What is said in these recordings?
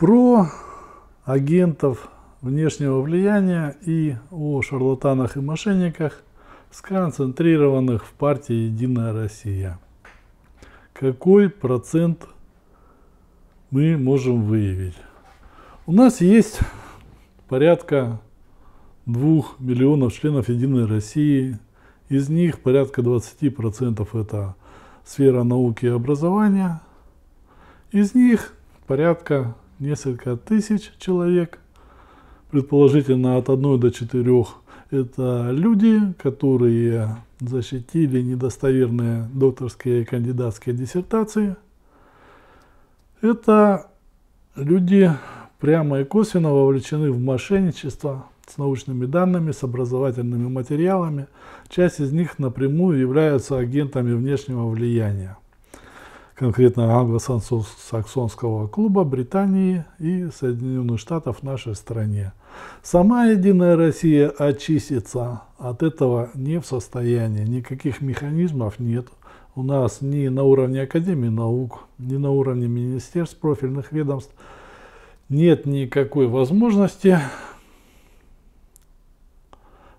Про агентов внешнего влияния и о шарлатанах и мошенниках, сконцентрированных в партии «Единая Россия». Какой процент мы можем выявить? У нас есть порядка 2 миллионов членов «Единой России». Из них порядка 20% это сфера науки и образования. Из них порядка несколько тысяч человек, предположительно от 1 до 4. Это люди, которые защитили недостоверные докторские и кандидатские диссертации. Это люди прямо и косвенно вовлечены в мошенничество с научными данными, с образовательными материалами. Часть из них напрямую являются агентами внешнего влияния конкретно англосаксонского клуба Британии и Соединенных Штатов в нашей стране. Сама Единая Россия очистится от этого не в состоянии, никаких механизмов нет. У нас ни на уровне Академии наук, ни на уровне министерств профильных ведомств нет никакой возможности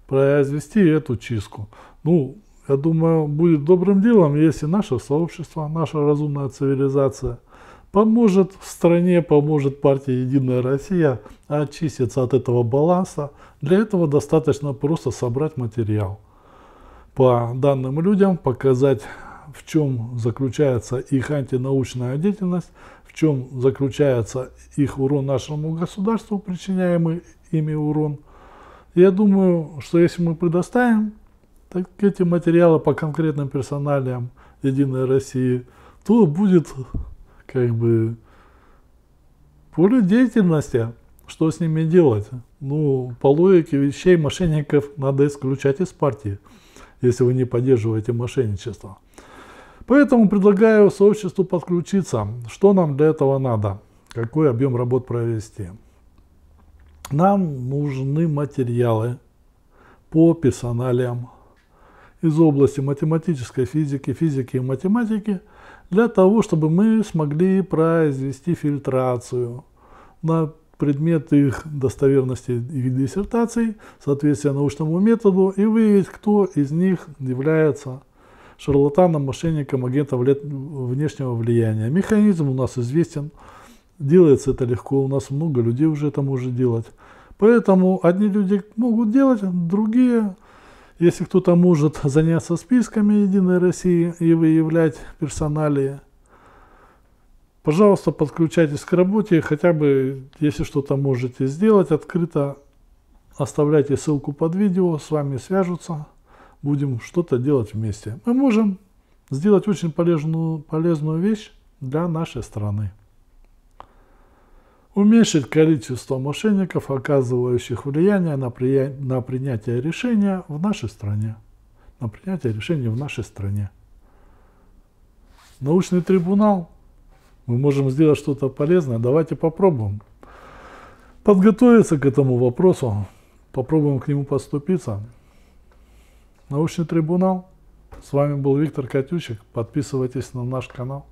произвести эту чистку. Ну, я думаю, будет добрым делом, если наше сообщество, наша разумная цивилизация поможет в стране, поможет партии «Единая Россия» очиститься от этого баланса. Для этого достаточно просто собрать материал по данным людям, показать, в чем заключается их антинаучная деятельность, в чем заключается их урон нашему государству, причиняемый ими урон. Я думаю, что если мы предоставим так эти материалы по конкретным персоналиям Единой России, то будет как бы поле деятельности, что с ними делать. Ну, по логике вещей мошенников надо исключать из партии, если вы не поддерживаете мошенничество. Поэтому предлагаю сообществу подключиться. Что нам для этого надо? Какой объем работ провести? Нам нужны материалы по персоналиям из области математической физики, физики и математики для того, чтобы мы смогли произвести фильтрацию на предмет их достоверности и диссертаций, соответствие научному методу и выявить, кто из них является шарлатаном, мошенником, агентом внешнего влияния. Механизм у нас известен, делается это легко, у нас много людей уже это может делать. Поэтому одни люди могут делать, другие если кто-то может заняться списками Единой России и выявлять персоналии, пожалуйста, подключайтесь к работе, хотя бы, если что-то можете сделать, открыто оставляйте ссылку под видео, с вами свяжутся, будем что-то делать вместе. Мы можем сделать очень полезную, полезную вещь для нашей страны уменьшить количество мошенников, оказывающих влияние на, при... на принятие решения в нашей стране. На принятие решения в нашей стране. Научный трибунал. Мы можем сделать что-то полезное. Давайте попробуем. Подготовиться к этому вопросу. Попробуем к нему поступиться. Научный трибунал. С вами был Виктор Катючик. Подписывайтесь на наш канал.